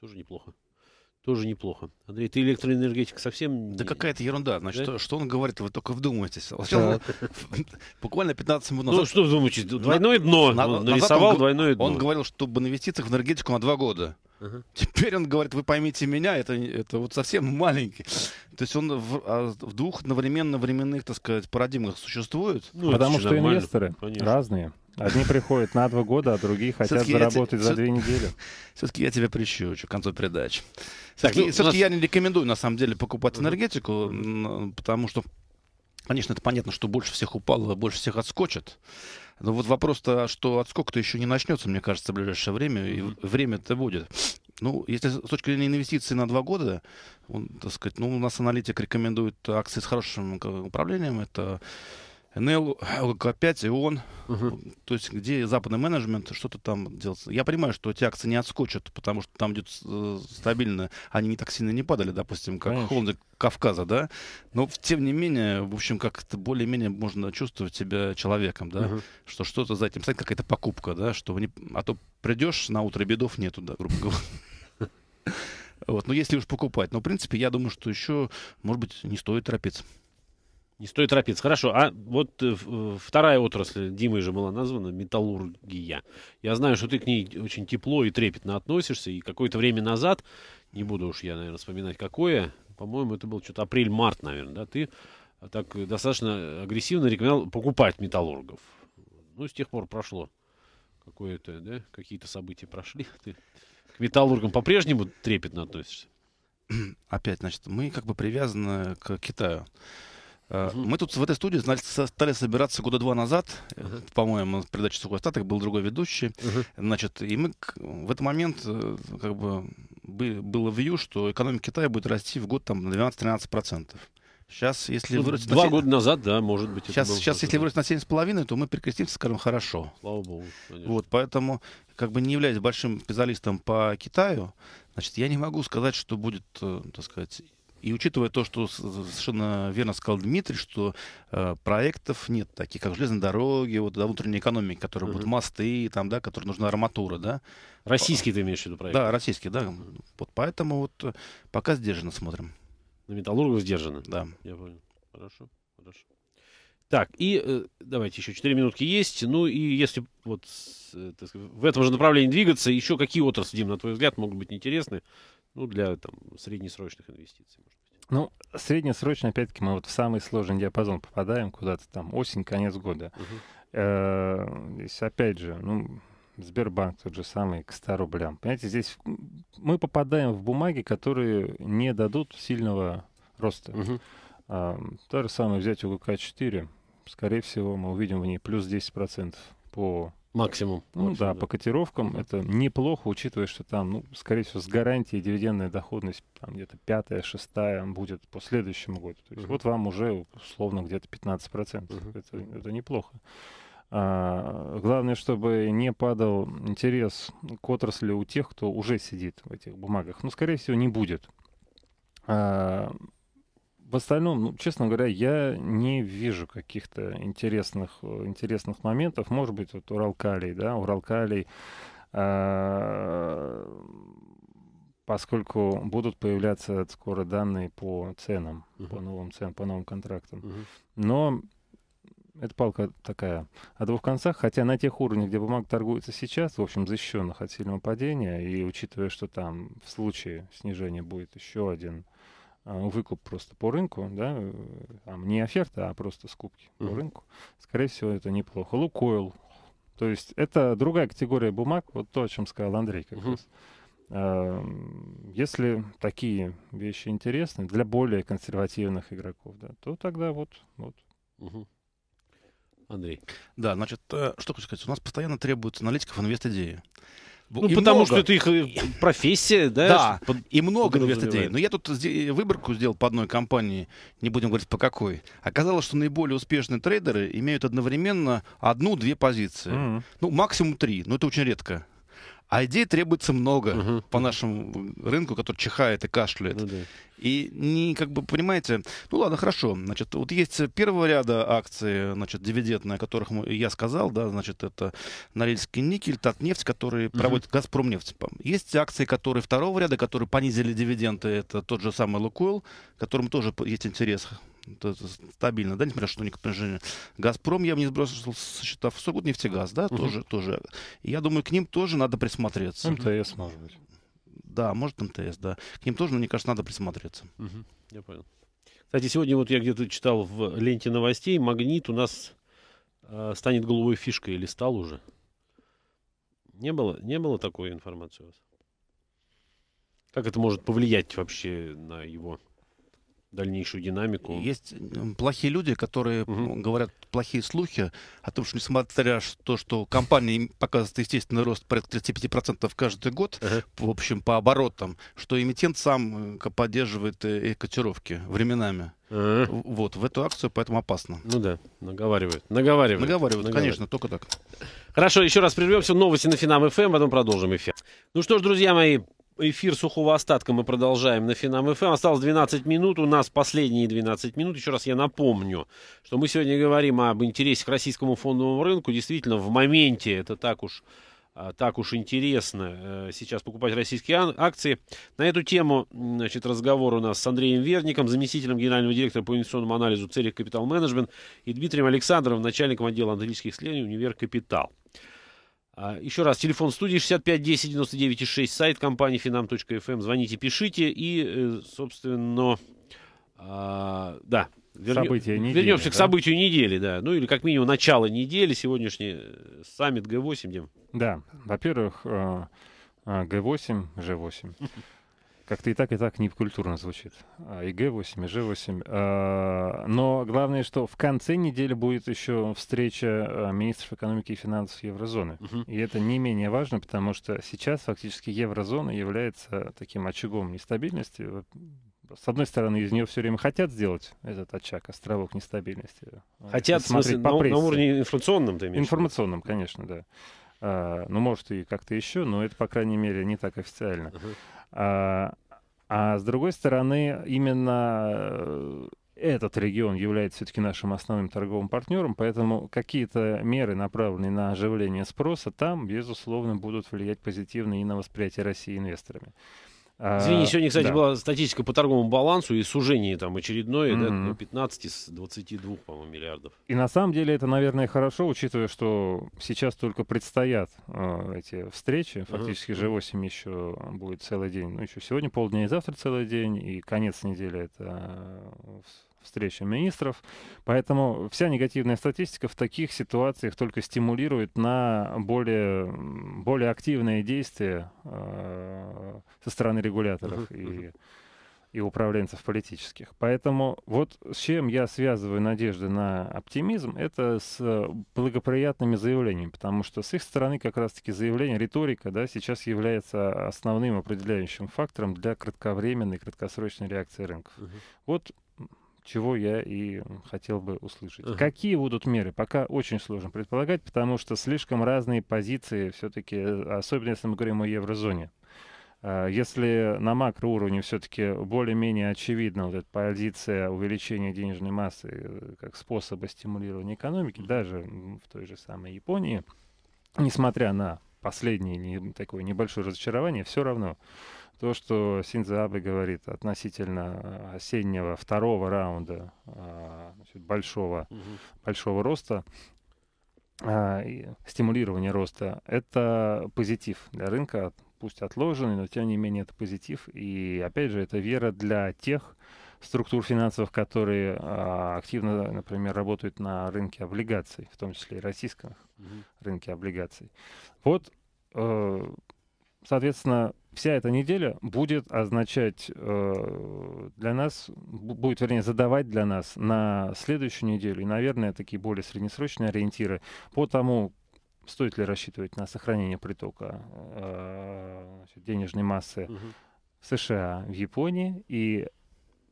Тоже неплохо тоже неплохо. Андрей, ты электроэнергетик совсем... Да какая-то ерунда. Значит, да? что он говорит, вы только вдумайтесь. Да. *laughs* Буквально 15 минут ну, назад... Ну, что вдумайтесь? Двойное дно. нарисовал двойное дно. Он говорил, чтобы об инвестициях в энергетику на два года. Uh-huh. Теперь он говорит, вы поймите меня, это, это вот совсем маленький. То есть он в, а, в двух одновременно временных, так сказать, парадигмах существует. Ну, Потому что инвесторы конечно. разные. Одни приходят на два года, а другие хотят заработать за две недели. Все-таки я тебя прищучу к концу передачи. Все-таки ну, нас... я не рекомендую, на самом деле, покупать энергетику, потому что, конечно, это понятно, что больше всех упало, больше всех отскочит. Но ну, вот вопрос-то, а что отскок-то еще не начнется, мне кажется, в ближайшее время, и время-то будет. Ну, если с точки зрения инвестиций на два года, он, так сказать, ну, у нас аналитик рекомендует акции с хорошим управлением, это НЛ, ЛК-5, э, ИОН, угу. то есть где западный менеджмент что-то там делается. Я понимаю, что эти акции не отскочат, потому что там идет э, стабильно, они не так сильно не падали, допустим, как Конечно. Холланды Кавказа, да, но тем не менее, в общем, как-то более-менее можно чувствовать себя человеком, да, угу. что что-то за этим стоит, какая-то покупка, да, что не... а то придешь на утро бедов нету, да, грубо говоря. *laughs* Вот, ну если уж покупать. Но, в принципе, я думаю, что еще, может быть, не стоит торопиться. Не стоит торопиться. Хорошо. А вот э, э вторая отрасль Димой же была названа металлургия. Я знаю, что ты к ней очень тепло и трепетно относишься. И какое-то время назад, не буду уж я, наверное, вспоминать какое, по-моему, это был что-то апрель-март, наверное, да, ты так достаточно агрессивно рекомендовал покупать металлургов. Ну, с тех пор прошло какое-то, да, какие-то события прошли. *laughs* Ты к металлургам по-прежнему трепетно относишься? Опять, значит, мы как бы привязаны к Китаю. Угу. Мы тут в этой студии значит, стали собираться года два назад. Угу. По-моему, передача передаче «Сухой остаток» был другой ведущий. Угу. Значит, и мы в этот момент э, как бы было вью, что экономика Китая будет расти в год там на 12-13%. процентов. Сейчас, если ну, вырастет... Два на... года назад, да, может быть. Сейчас, сейчас если вырастет на 7,5, то мы перекрестимся, скажем, хорошо. Слава богу, конечно. Вот, поэтому, как бы не являясь большим специалистом по Китаю, значит, я не могу сказать, что будет, так сказать, и учитывая то, что совершенно верно сказал Дмитрий, что э, проектов нет таких, как железные дороги, вот, да, внутренняя экономика, которые угу. будут мосты, там, да, которые нужна арматура, да. Российский ты имеешь в виду проект? Да, российский, да. Вот поэтому вот э, пока сдержанно смотрим. На металлургов сдержанно? Да. Я понял. Хорошо, хорошо. Так, и э, давайте еще 4 минутки есть. Ну и если вот э, сказать, в этом же направлении двигаться, еще какие отрасли, Дим, на твой взгляд, могут быть интересны ну, для там, среднесрочных инвестиций, может быть? Ну, среднесрочно, опять-таки, мы вот в самый сложный диапазон попадаем куда-то там, осень, конец года. Э, здесь, опять же, ну, Сбербанк тот же самый, к 100 рублям. Понимаете, здесь мы попадаем в бумаги, которые не дадут сильного роста. Угу. то же самое взять УГК-4, скорее всего, мы увидим в ней плюс 10% по Максимум. Ну максимум, да, да, по котировкам да. это неплохо, учитывая, что там, ну, скорее всего, с гарантией дивидендная доходность там где-то пятая, шестая будет по следующему году. То есть uh-huh. вот вам уже условно где-то 15%. Uh-huh. Это, это неплохо. А, главное, чтобы не падал интерес к отрасли у тех, кто уже сидит в этих бумагах. Ну, скорее всего, не будет. А, в остальном, ну, честно говоря, я не вижу каких-то интересных, э, интересных моментов. Может быть, вот Уралкалий, да, Уралкалий, а, поскольку будут появляться скоро данные по ценам, uh-huh. по новым ценам, по новым контрактам. Uh-huh. Но это палка такая о двух концах, хотя на тех уровнях, где бумага торгуется сейчас, в общем, защищенных от сильного падения, и учитывая, что там в случае снижения будет еще один а, выкуп просто по рынку, да, э, там не оферта, а просто скупки mm-hmm. по рынку, скорее всего, это неплохо. Лукойл, то есть это другая категория бумаг, вот то, о чем сказал Андрей как mm-hmm. Если такие вещи интересны для более консервативных игроков, да, то тогда вот, вот. Угу. Андрей. Да, значит, э, что хочу сказать. У нас постоянно требуются аналитиков инвест-идеи. Ну, и потому много... что это их э, профессия, да? Да, под... и много инвестидей. Но я тут выборку сделал по одной компании, не будем говорить по какой. Оказалось, что наиболее успешные трейдеры имеют одновременно одну-две позиции. Mm-hmm. Ну, максимум три, но это очень редко. А идей требуется много угу. по нашему рынку, который чихает и кашляет. Ну, да. И не как бы, понимаете, ну ладно, хорошо. Значит, вот есть первого ряда акции, значит, дивидендные, о которых мы, я сказал, да, значит, это Норильский никель, Татнефть, которые угу. Газпромнефть. Есть акции, которые второго ряда, которые понизили дивиденды, это тот же самый Лукойл, которому тоже есть интерес это стабильно, да, несмотря на что у них напряжение. «Газпром» я бы не сбросил со счета в нефтегаз, да, угу. тоже, тоже. Я думаю, к ним тоже надо присмотреться. МТС, может быть. Да, может, МТС, да. К ним тоже, мне кажется, надо присмотреться. Угу. Я понял. Кстати, сегодня вот я где-то читал в ленте новостей, «Магнит» у нас э, станет голубой фишкой или стал уже. Не было, не было такой информации у вас? Как это может повлиять вообще на его дальнейшую динамику. Есть плохие люди, которые угу. говорят плохие слухи о том, что несмотря на то, что компания показывает естественный рост порядка 35% каждый год, ага. в общем, по оборотам, что эмитент сам э, поддерживает э, и котировки временами. Ага. Вот, в эту акцию, поэтому опасно. Ну да, наговаривают. Наговаривают. Наговаривают, конечно, только так. Хорошо, еще раз прервемся. Новости на Финам ФМ, эм, потом продолжим эфир. Ну что ж, друзья мои, Эфир сухого остатка мы продолжаем на Финам ФМ. Эм». Осталось 12 минут. У нас последние 12 минут. Еще раз я напомню, что мы сегодня говорим об интересе к российскому фондовому рынку. Действительно, в моменте это так уж а, так уж интересно э, сейчас покупать российские акции. На эту тему значит, разговор у нас с Андреем Верником, заместителем генерального директора по инвестиционному анализу целей капитал менеджмент и Дмитрием Александровым, начальником отдела аналитических исследований Универ Капитал. А, Еще раз, телефон студии 65 10 99 6, сайт компании finam.fm. Эм. Звоните, пишите и, э, собственно, а, да, Вернем, события вернемся да? к событию недели, да. Ну или как минимум начало недели, сегодняшний э, саммит Г 8 Дим. Да, во-первых, э, Г 8 Ж 8 *laughs* Как-то и так, и так некультурно звучит. А, ИГ-8, Ж 8 а, Но главное, что в конце недели будет еще встреча а, министров экономики и финансов еврозоны. Угу. И это не менее важно, потому что сейчас фактически еврозона является таким очагом нестабильности. С одной стороны, из нее все время хотят сделать этот очаг, островок нестабильности. Хотят, Смотреть в смысле, на, на уровне информационном, ты имеешь Информационном, конечно, да. А, ну, может, и как-то еще, но это, по крайней мере, не так официально. Uh-huh. А, а с другой стороны, именно э, этот регион является все-таки нашим основным торговым партнером, поэтому какие-то меры, направленные на оживление спроса, там, безусловно, будут влиять позитивно и на восприятие России инвесторами. А, Извини, сегодня, кстати, да. была статистика по торговому балансу и сужение там очередное, mm-hmm. да, 15 из 22, по-моему, миллиардов. И на самом деле это, наверное, хорошо, учитывая, что сейчас только предстоят э, эти встречи, фактически mm-hmm. G8 еще будет целый день, ну еще сегодня полдня и завтра целый день, и конец недели это а, встреча министров. Поэтому вся негативная статистика в таких ситуациях только стимулирует на более, более активные действия э, со стороны регуляторов и, и управленцев политических. Поэтому вот с чем я связываю надежды на оптимизм, это с благоприятными заявлениями, потому что с их стороны как раз-таки заявление, риторика да, сейчас является основным определяющим фактором для кратковременной, краткосрочной реакции рынков. Вот чего я и хотел бы услышать. Uh-huh. Какие будут меры, пока очень сложно предполагать, потому что слишком разные позиции все-таки, э, особенно если мы говорим о еврозоне. А, если на макроуровне все-таки более-менее очевидна вот эта позиция увеличения денежной массы э, как способа стимулирования экономики, даже в той же самой Японии, несмотря на последнее не, такое небольшое разочарование, все равно то, что Синдзо говорит относительно э, осеннего второго раунда а, значит, большого, угу. большого роста, а, стимулирования роста, это позитив для рынка, пусть отложенный, но тем не менее это позитив. И опять же, это вера для тех, структур финансовых, которые а, активно, например, работают на рынке облигаций, в том числе и российском угу. рынке облигаций. Вот, э, соответственно, вся эта неделя будет означать э, для нас, будет, вернее, задавать для нас на следующую неделю, и, наверное, такие более среднесрочные ориентиры по тому, стоит ли рассчитывать на сохранение притока э, денежной массы угу. в США, в Японии и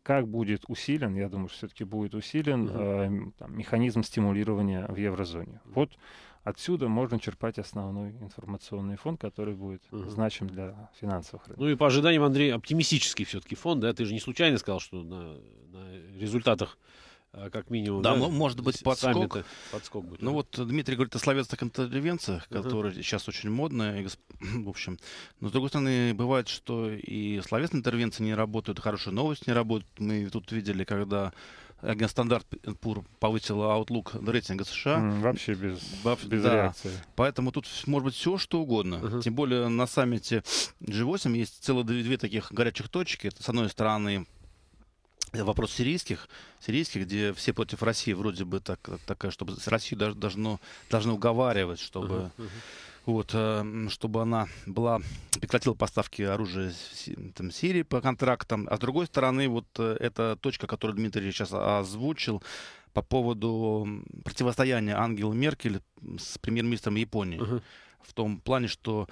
как будет усилен, я думаю, что все-таки будет усилен угу. э, там, механизм стимулирования в еврозоне. Вот отсюда можно черпать основной информационный фонд, который будет угу. значим для финансовых рынков. Ну и по ожиданиям, Андрей, оптимистический все-таки фонд, да? Ты же не случайно сказал, что на, на результатах а, как минимум. Да, да? Ну, может быть, подскок. подскок будет, ну да. вот Дмитрий говорит о словесных интервенциях, которые uh-huh. сейчас очень модные. *clears throat* В общем, но с другой стороны, бывает, что и словесные интервенции не работают, хорошие новости не работают. Мы тут видели, когда Стандарт Пур повысила outlook рейтинга США. Mm, вообще без, Баб, без да. реакции. Поэтому тут может быть все, что угодно. Uh-huh. Тем более на саммите G8 есть целые две, две таких горячих точки. Это, с одной стороны, вопрос сирийских, сирийских, где все против России вроде бы так, такая, чтобы Россию даже должно, должны уговаривать, чтобы... uh-huh вот, эм, чтобы она была, прекратила поставки оружия там, Сирии по контрактам. А с другой стороны, вот э, эта точка, которую Дмитрий сейчас озвучил, по поводу противостояния Ангела Меркель с премьер-министром Японии. Uh-huh. В том плане, что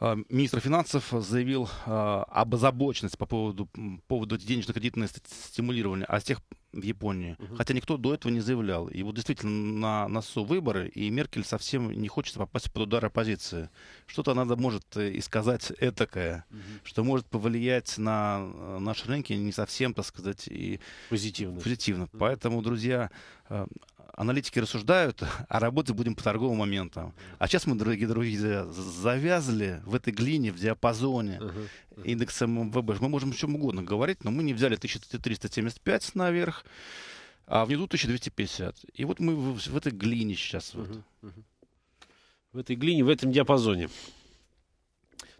Э, министр финансов заявил э, об озабоченности по поводу, поводу денежно-кредитного стимулирования, а с тех в Японии. Угу. Хотя никто до этого не заявлял. И вот действительно на носу выборы, и Меркель совсем не хочет попасть под удар оппозиции. Что-то она может э, и сказать этакое, угу. что может повлиять на наши рынки не совсем, так сказать, и позитивно. позитивно. Угу. Поэтому, друзья, аналитики рассуждают, *laughs* а работать будем по торговым моментам. А сейчас мы, дорогие друзья, завязли в этой глине, в диапазоне uh-huh. индекса МВБ. Мы можем о чем угодно говорить, но мы не взяли 1375 наверх, а внизу 1250. И вот мы в, в этой глине сейчас. Вот. В этой глине, в этом диапазоне.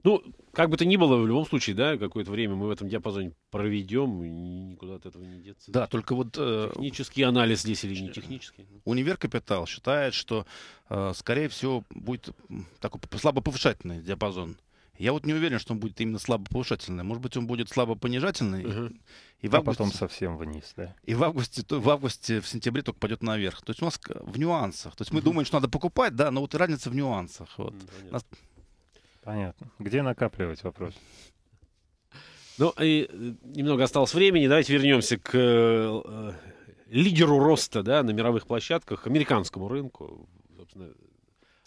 Ну, как бы то ни было, в любом случае, да, какое-то время мы в этом диапазоне проведем, и никуда от этого не деться. Да, только вот... Э, технический анализ здесь или не технический? Универ Капитал считает, что, э, скорее всего, будет такой слабоповышательный диапазон. Я вот не уверен, что он будет именно слабо повышательный. Может быть, он будет слабо понижательный. Угу. И в а августе, потом совсем вниз, да? И в августе, то, в августе, в сентябре только пойдет наверх. То есть у нас в нюансах. То есть мы угу. думаем, что надо покупать, да, но вот и разница в нюансах. Вот. Понятно. Понятно. Где накапливать вопрос? Ну, и э, немного осталось времени. Давайте вернемся к э, э, лидеру роста да, на мировых площадках, американскому рынку. Собственно,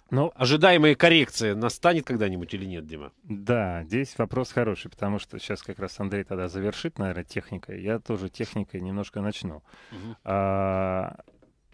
но... Ну, ожидаемая коррекция настанет когда-нибудь или нет, Дима? Да, здесь вопрос хороший, потому что сейчас как раз Андрей тогда завершит, наверное, техникой. Я тоже техникой немножко начну. Угу. А,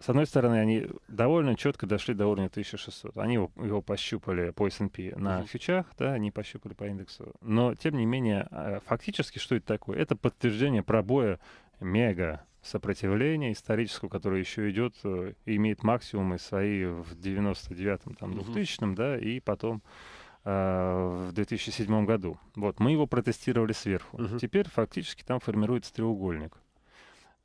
с одной стороны, они довольно четко дошли до уровня 1600. Они его, его пощупали по S&P на mm-hmm. фьючах, да, они пощупали по индексу. Но, тем не менее, а, фактически, что это такое? Это подтверждение пробоя мега сопротивления исторического, которое еще идет, э, имеет максимумы свои в 99-м, там, 2000-м, да, и потом э, в 2007 году. Вот, мы его протестировали сверху. Uh-huh. Теперь фактически там формируется треугольник.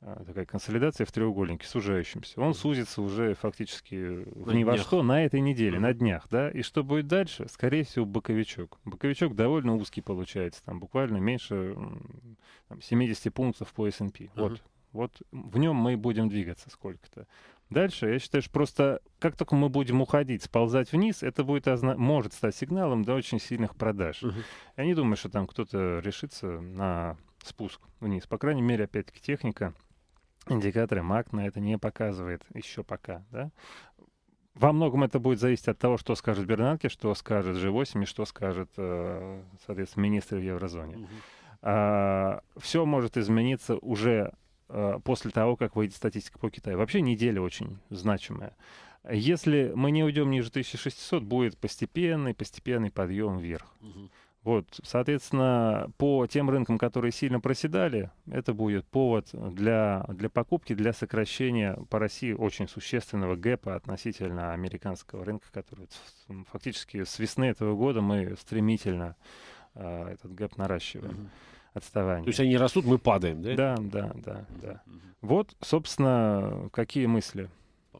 А, такая консолидация в треугольнике, сужающемся. Он сузится уже фактически в э, ни во что на этой неделе, на днях, да. И что будет дальше? Скорее всего, боковичок. Боковичок довольно узкий получается, там буквально меньше там, 70 пунктов по S&P. Uh-huh. Вот, вот в нем мы будем двигаться сколько-то. Дальше, я считаю, что просто как только мы будем уходить, сползать вниз, это будет озна... может стать сигналом до очень сильных продаж. Uh-huh. Я не думаю, что там кто-то решится на спуск вниз. По крайней мере, опять-таки техника — индикаторы МАК на это не показывает еще пока, да. Во многом это будет зависеть от того, что скажет Бернанке, что скажет G8 и что скажет, э, соответственно, министр в еврозоне. Угу. А, все может измениться уже э, после того, как выйдет статистика по Китаю. Вообще неделя очень значимая. Если мы не уйдем ниже 1600, будет постепенный, постепенный подъем вверх. Угу. Вот, соответственно, по тем рынкам, которые сильно проседали, это будет повод для, для покупки, для сокращения по России очень существенного гэпа относительно американского рынка, который фактически с весны этого года мы стремительно э, этот гэп наращиваем. Uh-huh отставание. То есть они растут, мы падаем, да? Да, да, да, да. Угу. Вот, собственно, какие мысли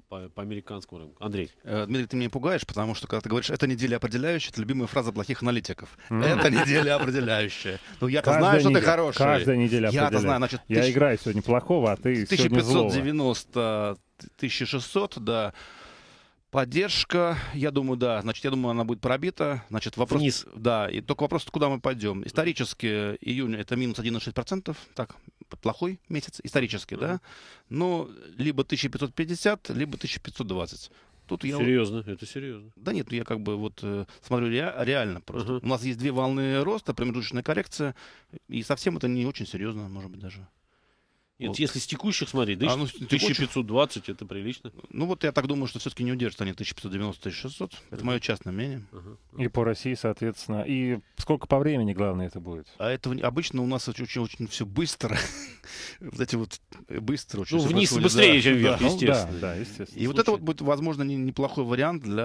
по, по американскому рынку. Андрей. Э, Дмитрий, ты меня пугаешь, потому что когда ты говоришь, это неделя определяющая, это любимая фраза плохих аналитиков. Это неделя определяющая. Ну я-то знаю, что ты хороший. Каждая неделя определяющая. Я-то знаю, значит... Я играю сегодня плохого, а ты 1590, 1600, да. Поддержка, я думаю, да. Значит, я думаю, она будет пробита. Значит, вопрос... Вниз. Да, и только вопрос, куда мы пойдем. Исторически июнь это минус 1,6%. Так, плохой месяц исторически, mm-hmm. да, но либо 1550, либо 1520. Тут я... Серьезно, это серьезно. Да нет, я как бы вот э, смотрю ре... реально просто. Uh-huh. У нас есть две волны роста, промежуточная коррекция, и совсем это не очень серьезно, может быть, даже. Нет, вот. если с текущих смотреть, да, а, ну, 1520 текущих... это прилично. Ну вот я так думаю, что все-таки а не удержат они 1590-1600. Это мое частное мнение. Угу. И по России, соответственно. И сколько по времени, главное, это будет? А это обычно у нас очень-очень все быстро. *laughs* вот эти вот э, быстро очень. Ну, вниз происходит. быстрее, да. чем вверх, да. естественно. Ну, да, да, естественно. И Слушай. вот это вот будет, возможно, не неплохой вариант для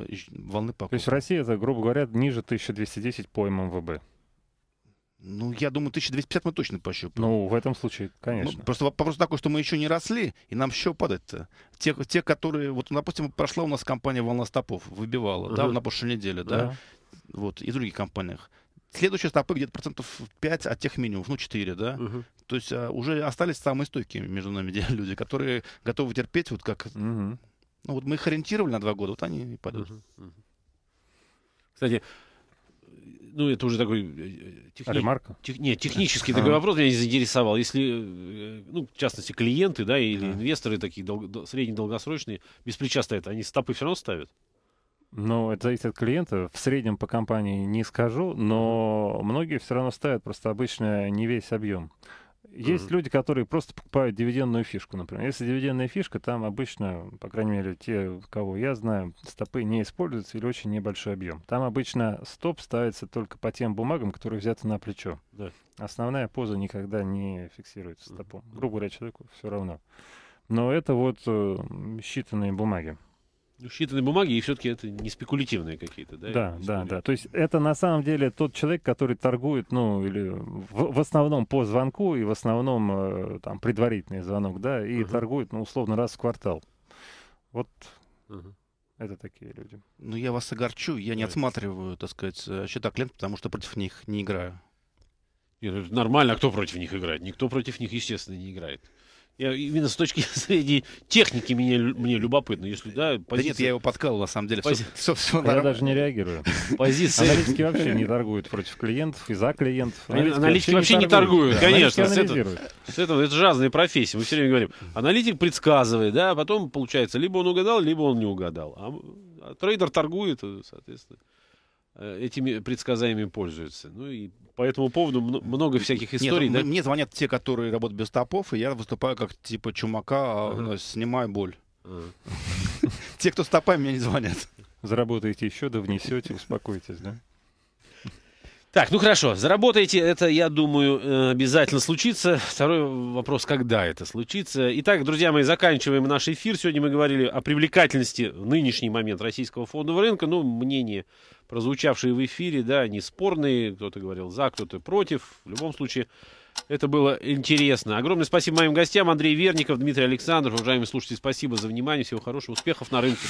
э, волны покупки. То есть Россия, это, грубо говоря, ниже 1210 по ММВБ. Ну, я думаю, 1250 мы точно пощупаем. Ну, в этом случае, конечно. Ну, просто вопрос такой, что мы еще не росли, и нам еще падать-то. Те, те, которые... Вот, допустим, прошла у нас компания «Волна стопов», выбивала, угу. да, на прошлой неделе, да. да, вот, и в других компаниях. Следующие стопы где-то процентов 5 от тех минимум, ну, 4, да. Угу. То есть а, уже остались самые стойкие между нами *laughs* люди, которые готовы терпеть, вот как... Угу. Ну, вот мы их ориентировали на два года, вот они и падают. Угу. Угу. Кстати, ну, это уже такой э, э, техни... Ремарка? Тех... Нет, технический такой вопрос меня не заинтересовал. Если, э, ну, в частности, клиенты, да, или а. инвесторы такие дол... долгосрочные без плеча стоят, они стопы все равно ставят? Ну, это зависит от клиента. В среднем по компании не скажу, но многие все равно ставят, просто обычно не весь объем. Есть mm-hmm. люди, которые просто покупают дивидендную фишку, например. Если дивидендная фишка, там обычно, по крайней мере, те, кого я знаю, стопы не используются или очень небольшой объем. Там обычно стоп ставится только по тем бумагам, которые взяты на плечо. Да. Основная поза никогда не фиксируется стопом. Mm-hmm. Грубо говоря, человеку все равно. Но это вот э, считанные бумаги считанные бумаги, и все-таки это не спекулятивные какие-то, да? Да, да, да. То есть это на самом деле тот человек, который торгует, ну, или в, в основном по звонку и в основном э, там предварительный звонок, да, и uh торгует, ну, условно, раз в квартал. Вот uh это такие люди. Ну, я вас огорчу, я не right. отсматриваю, так сказать, э, счета клиентов, потому что против них не играю. Нет, нормально, а кто против них играет? Никто против них, естественно, не играет. Я, именно с точки *laughs* зрения техники мне, мне любопытно. Если, да, позиция... Да нет, я его подкалывал на самом деле. Пози... Все, все, все я даже не реагирую. Позиция... Аналитики вообще не торгуют против клиентов и за клиентов. А аналитики, аналитики вообще не торгуют, не торгуют да. конечно. С этого, с этого, это же разные профессии. Мы все время говорим, аналитик предсказывает, да, а потом, получается, либо он угадал, либо он не угадал. А, а трейдер торгует, соответственно. Э, этими предсказаниями пользуются. Ну и по этому поводу много всяких ну, историй. Нет, да? Мне звонят те, которые работают без топов, и я выступаю как типа чумака, а, ага. Ну, снимаю боль. Ага. *laughs* Те, кто с топами, мне не звонят. Заработаете еще, да внесете, успокойтесь, да? Так, ну хорошо, заработаете, это, я думаю, э, обязательно случится. Второй вопрос, когда это случится. Итак, друзья мои, заканчиваем наш эфир. Сегодня мы говорили о привлекательности в нынешний момент российского фондового рынка. Ну, мнение, прозвучавшие в эфире, да, не спорные. Кто-то говорил за, кто-то против. В любом случае, это было интересно. Огромное спасибо моим гостям. Андрей Верников, Дмитрий Александров. Уважаемые слушатели, спасибо за внимание. Всего хорошего, успехов на рынке.